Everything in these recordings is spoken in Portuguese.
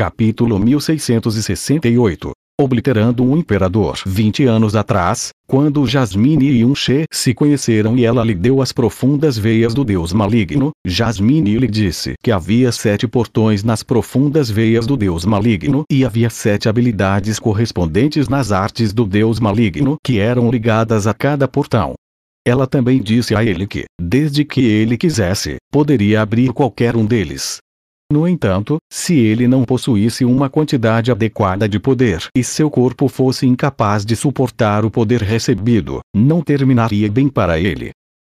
Capítulo 1668 Obliterando um imperador. 20 anos atrás, quando Jasmine e Unche se conheceram e ela lhe deu as profundas veias do deus maligno, Jasmine lhe disse que havia sete portões nas profundas veias do deus maligno e havia sete habilidades correspondentes nas artes do deus maligno que eram ligadas a cada portão. Ela também disse a ele que, desde que ele quisesse, poderia abrir qualquer um deles, no entanto, se ele não possuísse uma quantidade adequada de poder e seu corpo fosse incapaz de suportar o poder recebido, não terminaria bem para ele.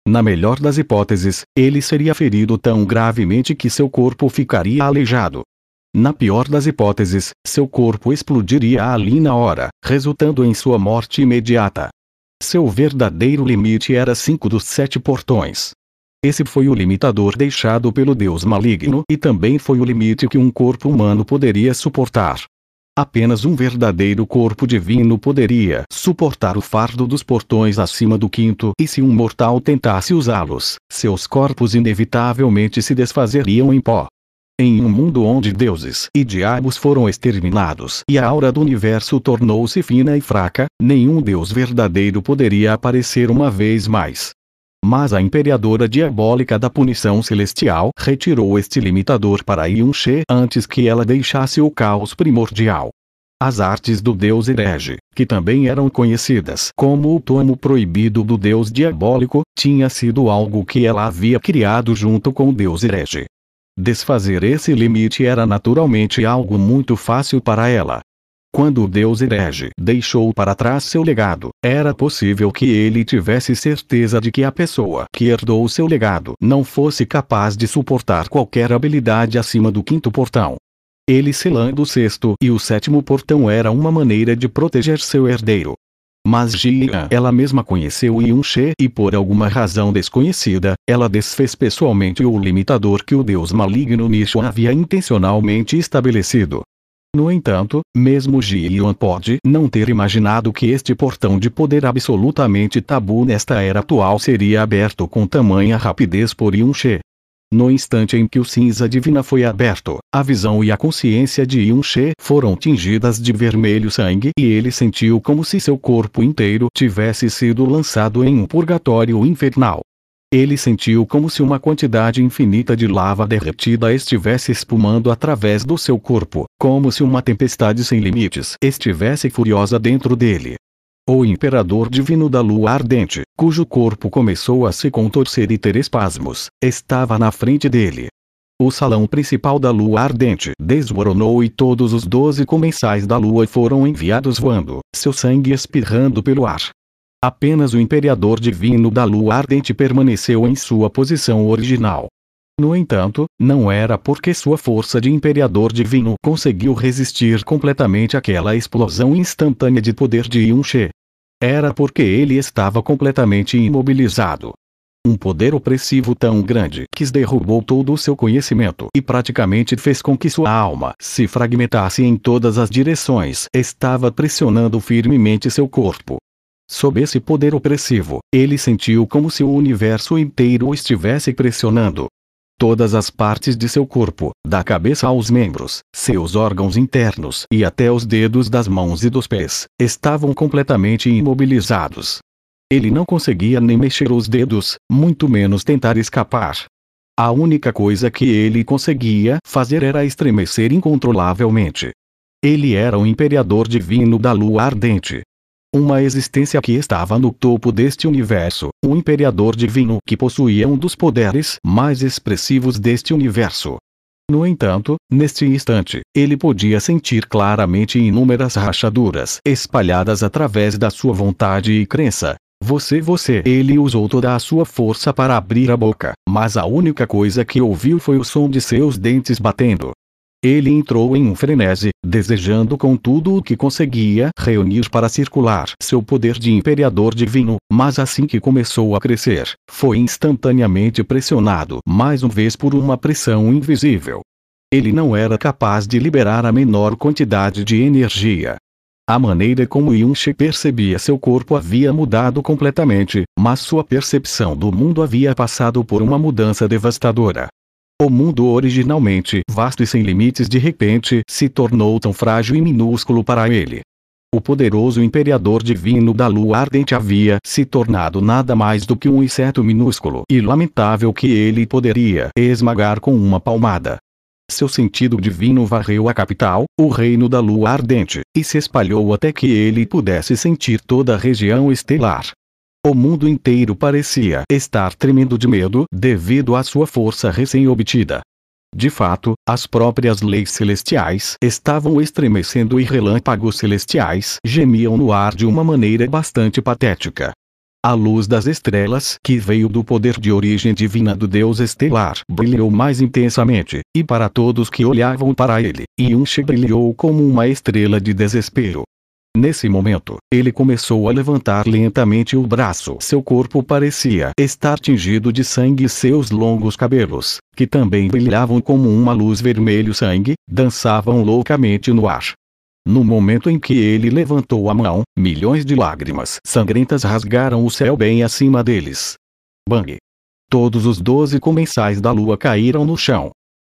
Na melhor das hipóteses, ele seria ferido tão gravemente que seu corpo ficaria aleijado. Na pior das hipóteses, seu corpo explodiria ali na hora, resultando em sua morte imediata. Seu verdadeiro limite era cinco dos sete portões. Esse foi o limitador deixado pelo Deus maligno e também foi o limite que um corpo humano poderia suportar. Apenas um verdadeiro corpo divino poderia suportar o fardo dos portões acima do quinto, e se um mortal tentasse usá-los, seus corpos inevitavelmente se desfazeriam em pó. Em um mundo onde deuses e diabos foram exterminados e a aura do universo tornou-se fina e fraca, nenhum deus verdadeiro poderia aparecer uma vez mais. Mas a imperiadora diabólica da punição celestial retirou este limitador para yun antes que ela deixasse o caos primordial. As artes do deus herege, que também eram conhecidas como o tomo proibido do deus diabólico, tinha sido algo que ela havia criado junto com o deus herege. Desfazer esse limite era naturalmente algo muito fácil para ela, quando o deus herege deixou para trás seu legado, era possível que ele tivesse certeza de que a pessoa que herdou seu legado não fosse capaz de suportar qualquer habilidade acima do quinto portão. Ele selando o sexto e o sétimo portão era uma maneira de proteger seu herdeiro. Mas Gia, ela mesma conheceu Yun e por alguma razão desconhecida, ela desfez pessoalmente o limitador que o deus maligno Nishu havia intencionalmente estabelecido. No entanto, mesmo Gion pode não ter imaginado que este portão de poder absolutamente tabu nesta era atual seria aberto com tamanha rapidez por Yunche. No instante em que o cinza divina foi aberto, a visão e a consciência de Yunche foram tingidas de vermelho sangue e ele sentiu como se seu corpo inteiro tivesse sido lançado em um purgatório infernal. Ele sentiu como se uma quantidade infinita de lava derretida estivesse espumando através do seu corpo, como se uma tempestade sem limites estivesse furiosa dentro dele. O imperador divino da lua ardente, cujo corpo começou a se contorcer e ter espasmos, estava na frente dele. O salão principal da lua ardente desmoronou e todos os doze comensais da lua foram enviados voando, seu sangue espirrando pelo ar, Apenas o Imperador Divino da Lua Ardente permaneceu em sua posição original. No entanto, não era porque sua força de imperador divino conseguiu resistir completamente àquela explosão instantânea de poder de Yunche. Era porque ele estava completamente imobilizado. Um poder opressivo tão grande que derrubou todo o seu conhecimento e praticamente fez com que sua alma se fragmentasse em todas as direções, estava pressionando firmemente seu corpo. Sob esse poder opressivo, ele sentiu como se o universo inteiro o estivesse pressionando. Todas as partes de seu corpo, da cabeça aos membros, seus órgãos internos e até os dedos das mãos e dos pés, estavam completamente imobilizados. Ele não conseguia nem mexer os dedos, muito menos tentar escapar. A única coisa que ele conseguia fazer era estremecer incontrolavelmente. Ele era o imperador divino da lua ardente, uma existência que estava no topo deste universo, um imperador divino que possuía um dos poderes mais expressivos deste universo. No entanto, neste instante, ele podia sentir claramente inúmeras rachaduras espalhadas através da sua vontade e crença. Você, você. Ele usou toda a sua força para abrir a boca, mas a única coisa que ouviu foi o som de seus dentes batendo. Ele entrou em um frenesi, desejando com tudo o que conseguia reunir para circular seu poder de imperador divino, mas assim que começou a crescer, foi instantaneamente pressionado mais uma vez por uma pressão invisível. Ele não era capaz de liberar a menor quantidade de energia. A maneira como Yunshi percebia seu corpo havia mudado completamente, mas sua percepção do mundo havia passado por uma mudança devastadora. O mundo originalmente vasto e sem limites de repente se tornou tão frágil e minúsculo para ele. O poderoso imperador divino da lua ardente havia se tornado nada mais do que um inseto minúsculo e lamentável que ele poderia esmagar com uma palmada. Seu sentido divino varreu a capital, o reino da lua ardente, e se espalhou até que ele pudesse sentir toda a região estelar. O mundo inteiro parecia estar tremendo de medo devido à sua força recém-obtida. De fato, as próprias leis celestiais estavam estremecendo e relâmpagos celestiais gemiam no ar de uma maneira bastante patética. A luz das estrelas, que veio do poder de origem divina do Deus estelar, brilhou mais intensamente, e para todos que olhavam para ele, Yunche brilhou como uma estrela de desespero. Nesse momento, ele começou a levantar lentamente o braço. Seu corpo parecia estar tingido de sangue e seus longos cabelos, que também brilhavam como uma luz vermelho-sangue, dançavam loucamente no ar. No momento em que ele levantou a mão, milhões de lágrimas sangrentas rasgaram o céu bem acima deles. Bang! Todos os doze comensais da lua caíram no chão,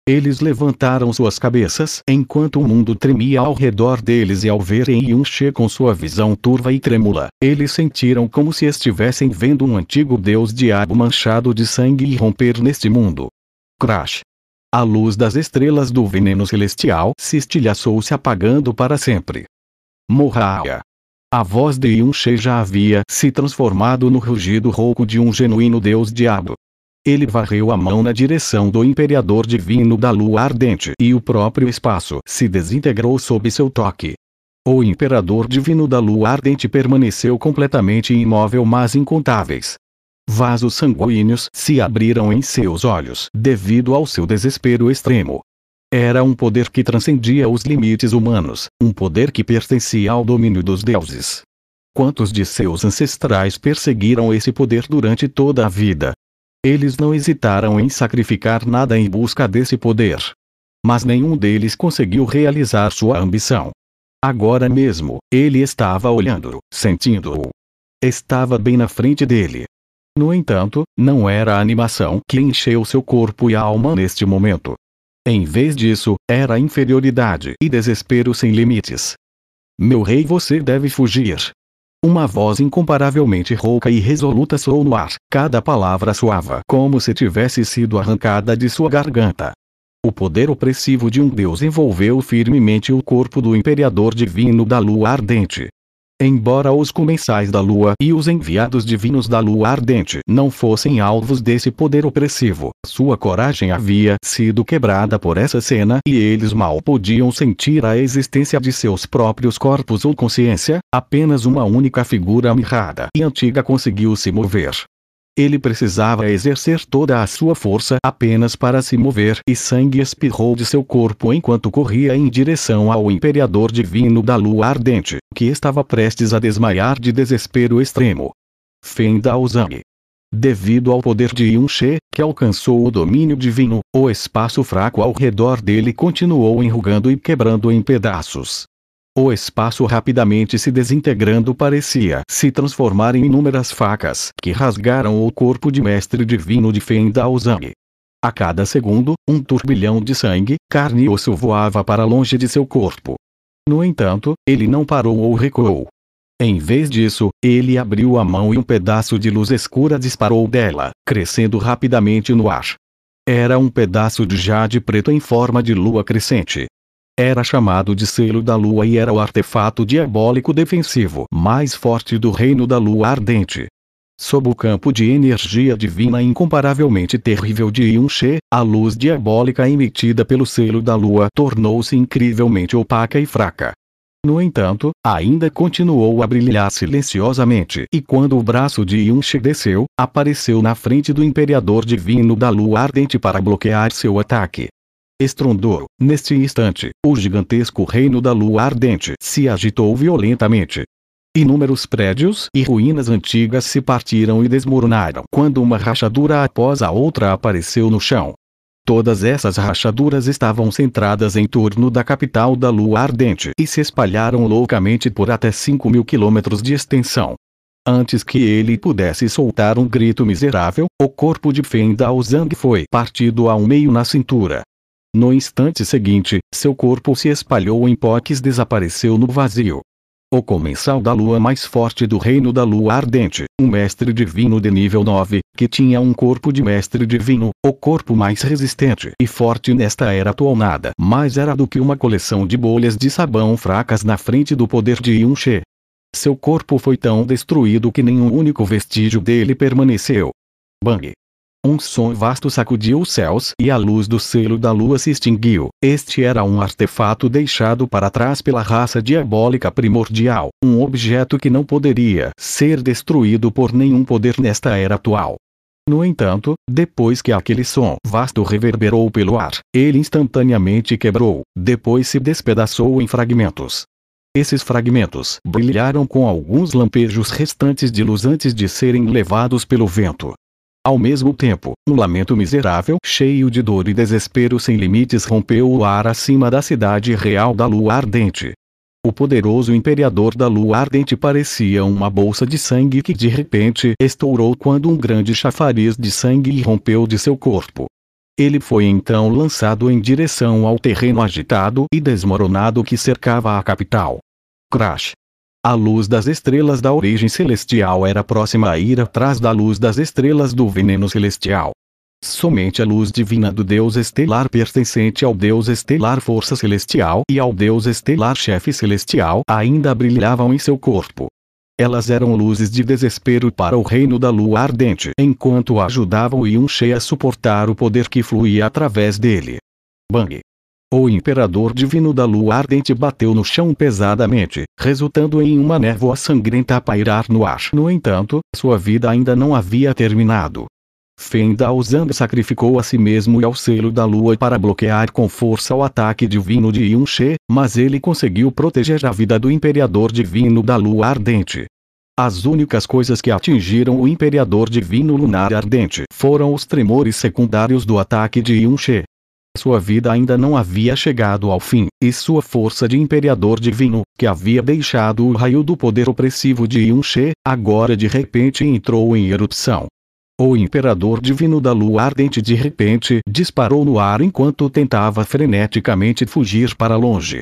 eles levantaram suas cabeças enquanto o mundo tremia ao redor deles e ao verem Yunche com sua visão turva e trêmula, eles sentiram como se estivessem vendo um antigo deus diabo manchado de sangue irromper neste mundo. Crash! A luz das estrelas do veneno celestial se estilhaçou-se apagando para sempre. Morraia! A voz de Yunche já havia se transformado no rugido rouco de um genuíno deus diabo. Ele varreu a mão na direção do Imperador Divino da Lua Ardente e o próprio espaço se desintegrou sob seu toque. O Imperador Divino da Lua Ardente permaneceu completamente imóvel, mas incontáveis. Vasos sanguíneos se abriram em seus olhos devido ao seu desespero extremo. Era um poder que transcendia os limites humanos, um poder que pertencia ao domínio dos deuses. Quantos de seus ancestrais perseguiram esse poder durante toda a vida, eles não hesitaram em sacrificar nada em busca desse poder. Mas nenhum deles conseguiu realizar sua ambição. Agora mesmo, ele estava olhando, sentindo-o. Estava bem na frente dele. No entanto, não era a animação que encheu seu corpo e alma neste momento. Em vez disso, era inferioridade e desespero sem limites. Meu rei, você deve fugir. Uma voz incomparavelmente rouca e resoluta soou no ar. Cada palavra soava como se tivesse sido arrancada de sua garganta. O poder opressivo de um deus envolveu firmemente o corpo do imperador divino da lua ardente, Embora os comensais da lua e os enviados divinos da lua ardente não fossem alvos desse poder opressivo, sua coragem havia sido quebrada por essa cena e eles mal podiam sentir a existência de seus próprios corpos ou consciência, apenas uma única figura mirrada e antiga conseguiu se mover, ele precisava exercer toda a sua força apenas para se mover e sangue espirrou de seu corpo enquanto corria em direção ao Imperador Divino da Lua Ardente, que estava prestes a desmaiar de desespero extremo. Fenda Ozami. Devido ao poder de Yunche, que alcançou o domínio divino, o espaço fraco ao redor dele continuou enrugando e quebrando em pedaços. O espaço rapidamente se desintegrando parecia se transformar em inúmeras facas que rasgaram o corpo de mestre divino de Fen Daozang. A cada segundo, um turbilhão de sangue, carne e osso voava para longe de seu corpo. No entanto, ele não parou ou recuou. Em vez disso, ele abriu a mão e um pedaço de luz escura disparou dela, crescendo rapidamente no ar. Era um pedaço de jade preto em forma de lua crescente, era chamado de Selo da Lua e era o artefato diabólico defensivo mais forte do Reino da Lua Ardente. Sob o campo de energia divina incomparavelmente terrível de Yunche, a luz diabólica emitida pelo selo da lua tornou-se incrivelmente opaca e fraca. No entanto, ainda continuou a brilhar silenciosamente e quando o braço de Yunche desceu, apareceu na frente do Imperador Divino da Lua Ardente para bloquear seu ataque. Estrondou, neste instante, o gigantesco reino da lua ardente se agitou violentamente. Inúmeros prédios e ruínas antigas se partiram e desmoronaram quando uma rachadura após a outra apareceu no chão. Todas essas rachaduras estavam centradas em torno da capital da lua ardente e se espalharam loucamente por até 5 mil quilômetros de extensão. Antes que ele pudesse soltar um grito miserável, o corpo de Fenda Zang foi partido ao meio na cintura, no instante seguinte, seu corpo se espalhou em poques desapareceu no vazio. O comensal da lua mais forte do reino da lua ardente, um mestre divino de nível 9, que tinha um corpo de mestre divino, o corpo mais resistente e forte nesta era atual nada, mas era do que uma coleção de bolhas de sabão fracas na frente do poder de Yunche. Seu corpo foi tão destruído que nenhum único vestígio dele permaneceu. Bang! Um som vasto sacudiu os céus e a luz do selo da lua se extinguiu. Este era um artefato deixado para trás pela raça diabólica primordial, um objeto que não poderia ser destruído por nenhum poder nesta era atual. No entanto, depois que aquele som vasto reverberou pelo ar, ele instantaneamente quebrou, depois se despedaçou em fragmentos. Esses fragmentos brilharam com alguns lampejos restantes de luz antes de serem levados pelo vento. Ao mesmo tempo, um lamento miserável, cheio de dor e desespero sem limites, rompeu o ar acima da cidade real da lua ardente. O poderoso imperador da lua ardente parecia uma bolsa de sangue que de repente estourou quando um grande chafariz de sangue rompeu de seu corpo. Ele foi então lançado em direção ao terreno agitado e desmoronado que cercava a capital. Crash! A luz das estrelas da origem celestial era próxima a ir atrás da luz das estrelas do veneno celestial. Somente a luz divina do Deus estelar pertencente ao Deus estelar força celestial e ao Deus estelar chefe celestial ainda brilhavam em seu corpo. Elas eram luzes de desespero para o reino da lua ardente, enquanto ajudavam Yunche a suportar o poder que fluía através dele. Bang! O imperador divino da lua ardente bateu no chão pesadamente, resultando em uma névoa sangrenta a pairar no ar. No entanto, sua vida ainda não havia terminado. Fenda Usando sacrificou a si mesmo e ao selo da lua para bloquear com força o ataque divino de Yunche, mas ele conseguiu proteger a vida do imperador divino da lua ardente. As únicas coisas que atingiram o imperador divino lunar ardente foram os tremores secundários do ataque de Yunche, sua vida ainda não havia chegado ao fim, e sua força de imperador divino, que havia deixado o raio do poder opressivo de Yunche, agora de repente entrou em erupção. O imperador divino da lua ardente de repente disparou no ar enquanto tentava freneticamente fugir para longe.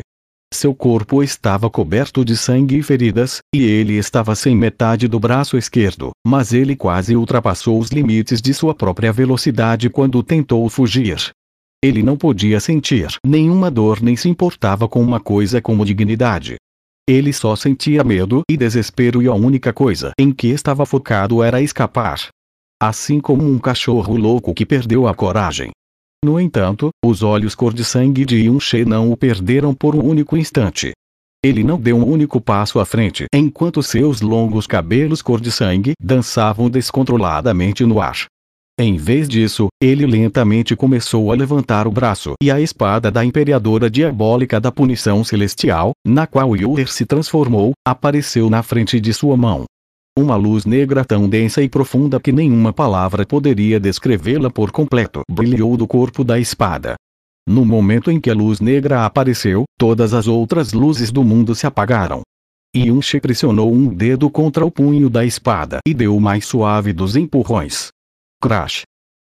Seu corpo estava coberto de sangue e feridas, e ele estava sem metade do braço esquerdo, mas ele quase ultrapassou os limites de sua própria velocidade quando tentou fugir. Ele não podia sentir nenhuma dor nem se importava com uma coisa como dignidade. Ele só sentia medo e desespero e a única coisa em que estava focado era escapar. Assim como um cachorro louco que perdeu a coragem. No entanto, os olhos cor de sangue de Yunche não o perderam por um único instante. Ele não deu um único passo à frente enquanto seus longos cabelos cor de sangue dançavam descontroladamente no ar. Em vez disso, ele lentamente começou a levantar o braço e a espada da Imperadora Diabólica da Punição Celestial, na qual Yuer se transformou, apareceu na frente de sua mão. Uma luz negra tão densa e profunda que nenhuma palavra poderia descrevê-la por completo brilhou do corpo da espada. No momento em que a luz negra apareceu, todas as outras luzes do mundo se apagaram. Yunche pressionou um dedo contra o punho da espada e deu o mais suave dos empurrões. Crash.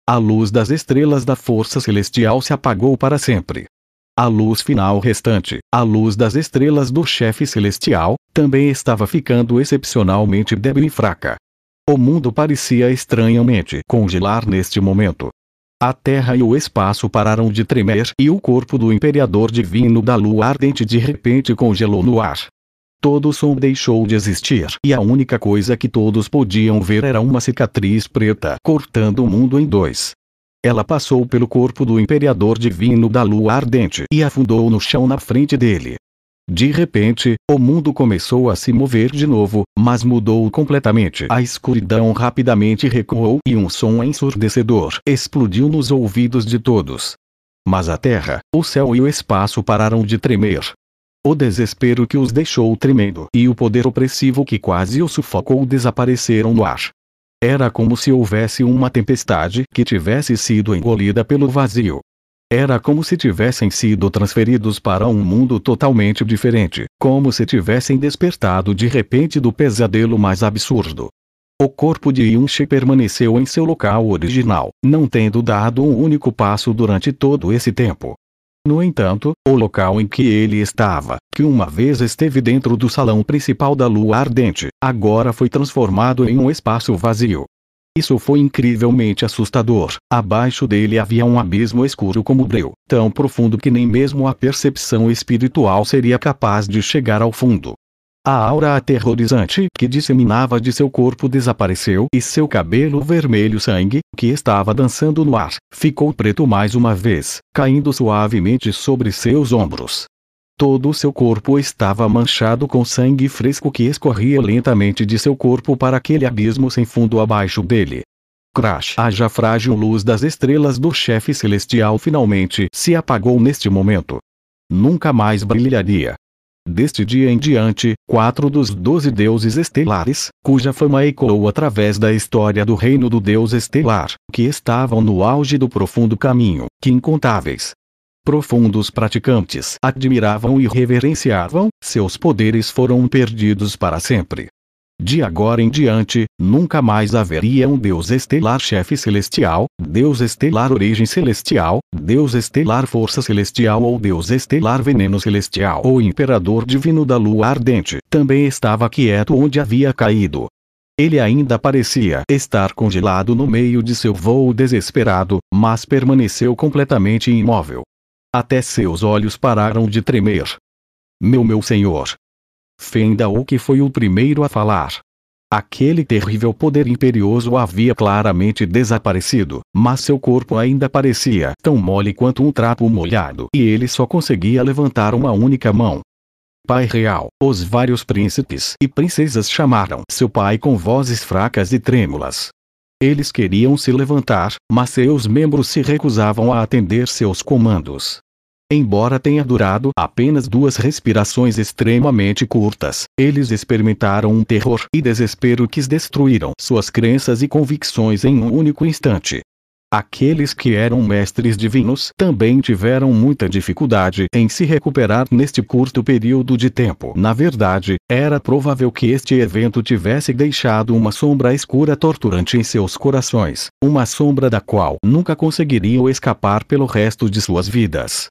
A luz das estrelas da força celestial se apagou para sempre. A luz final restante, a luz das estrelas do chefe celestial, também estava ficando excepcionalmente débil e fraca. O mundo parecia estranhamente congelar neste momento. A terra e o espaço pararam de tremer e o corpo do imperador divino da lua ardente de repente congelou no ar. Todo som deixou de existir e a única coisa que todos podiam ver era uma cicatriz preta cortando o mundo em dois. Ela passou pelo corpo do imperador divino da lua ardente e afundou no chão na frente dele. De repente, o mundo começou a se mover de novo, mas mudou completamente. A escuridão rapidamente recuou e um som ensurdecedor explodiu nos ouvidos de todos. Mas a terra, o céu e o espaço pararam de tremer. O desespero que os deixou tremendo e o poder opressivo que quase o sufocou desapareceram no ar. Era como se houvesse uma tempestade que tivesse sido engolida pelo vazio. Era como se tivessem sido transferidos para um mundo totalmente diferente, como se tivessem despertado de repente do pesadelo mais absurdo. O corpo de Yunshi permaneceu em seu local original, não tendo dado um único passo durante todo esse tempo. No entanto, o local em que ele estava, que uma vez esteve dentro do salão principal da lua ardente, agora foi transformado em um espaço vazio. Isso foi incrivelmente assustador. Abaixo dele havia um abismo escuro como breu, tão profundo que nem mesmo a percepção espiritual seria capaz de chegar ao fundo. A aura aterrorizante que disseminava de seu corpo desapareceu e seu cabelo vermelho sangue, que estava dançando no ar, ficou preto mais uma vez, caindo suavemente sobre seus ombros. Todo seu corpo estava manchado com sangue fresco que escorria lentamente de seu corpo para aquele abismo sem fundo abaixo dele. Crash, a já frágil luz das estrelas do chefe celestial finalmente se apagou neste momento. Nunca mais brilharia. Deste dia em diante, quatro dos doze deuses estelares, cuja fama ecoou através da história do reino do deus estelar, que estavam no auge do profundo caminho, que incontáveis, profundos praticantes admiravam e reverenciavam, seus poderes foram perdidos para sempre. De agora em diante, nunca mais haveria um Deus Estelar Chefe Celestial, Deus Estelar Origem Celestial, Deus Estelar Força Celestial ou Deus Estelar Veneno Celestial ou Imperador Divino da Lua Ardente. Também estava quieto onde havia caído. Ele ainda parecia estar congelado no meio de seu vôo desesperado, mas permaneceu completamente imóvel. Até seus olhos pararam de tremer. Meu meu senhor, fenda ou que foi o primeiro a falar. Aquele terrível poder imperioso havia claramente desaparecido, mas seu corpo ainda parecia tão mole quanto um trapo molhado e ele só conseguia levantar uma única mão. Pai Real, os vários príncipes e princesas chamaram seu pai com vozes fracas e trêmulas. Eles queriam se levantar, mas seus membros se recusavam a atender seus comandos. Embora tenha durado apenas duas respirações extremamente curtas, eles experimentaram um terror e desespero que destruíram suas crenças e convicções em um único instante. Aqueles que eram mestres divinos também tiveram muita dificuldade em se recuperar neste curto período de tempo. Na verdade, era provável que este evento tivesse deixado uma sombra escura torturante em seus corações, uma sombra da qual nunca conseguiriam escapar pelo resto de suas vidas.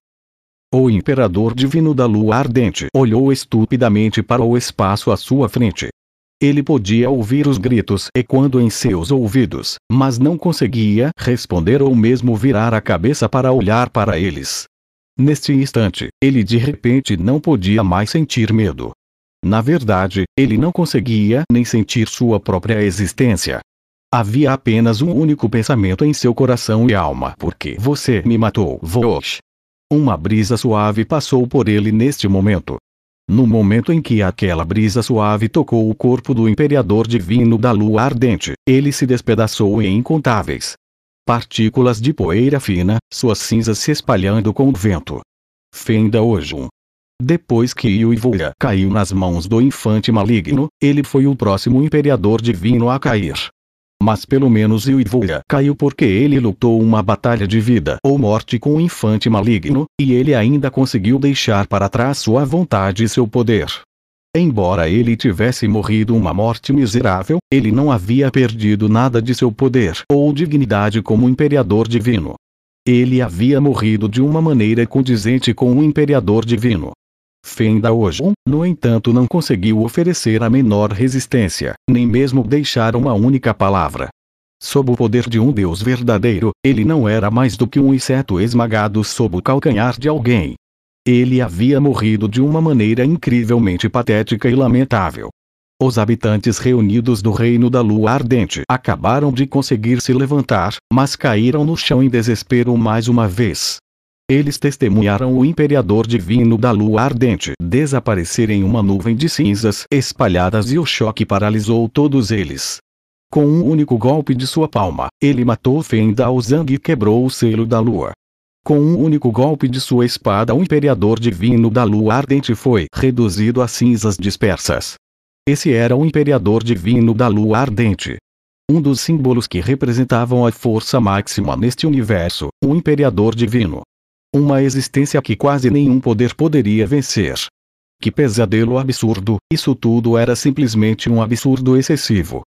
O imperador divino da lua ardente olhou estupidamente para o espaço à sua frente. Ele podia ouvir os gritos ecoando em seus ouvidos, mas não conseguia responder ou mesmo virar a cabeça para olhar para eles. Neste instante, ele de repente não podia mais sentir medo. Na verdade, ele não conseguia nem sentir sua própria existência. Havia apenas um único pensamento em seu coração e alma: Por que você me matou, Vosh? Uma brisa suave passou por ele neste momento. No momento em que aquela brisa suave tocou o corpo do imperador divino da lua ardente, ele se despedaçou em incontáveis partículas de poeira fina, suas cinzas se espalhando com o vento. Fenda hoje. Depois que Yuivuya caiu nas mãos do infante maligno, ele foi o próximo imperador divino a cair. Mas pelo menos Ilvoia caiu porque ele lutou uma batalha de vida ou morte com o um infante maligno, e ele ainda conseguiu deixar para trás sua vontade e seu poder. Embora ele tivesse morrido uma morte miserável, ele não havia perdido nada de seu poder ou dignidade como imperador divino. Ele havia morrido de uma maneira condizente com o imperador divino hoje, no entanto não conseguiu oferecer a menor resistência, nem mesmo deixar uma única palavra. Sob o poder de um Deus verdadeiro, ele não era mais do que um inseto esmagado sob o calcanhar de alguém. Ele havia morrido de uma maneira incrivelmente patética e lamentável. Os habitantes reunidos do Reino da Lua Ardente acabaram de conseguir se levantar, mas caíram no chão em desespero mais uma vez. Eles testemunharam o imperador divino da lua ardente desaparecer em uma nuvem de cinzas espalhadas e o choque paralisou todos eles. Com um único golpe de sua palma, ele matou Fenda Ozang e quebrou o selo da lua. Com um único golpe de sua espada, o imperador divino da lua ardente foi reduzido a cinzas dispersas. Esse era o imperador divino da lua ardente. Um dos símbolos que representavam a força máxima neste universo, o imperador divino. Uma existência que quase nenhum poder poderia vencer. Que pesadelo absurdo, isso tudo era simplesmente um absurdo excessivo.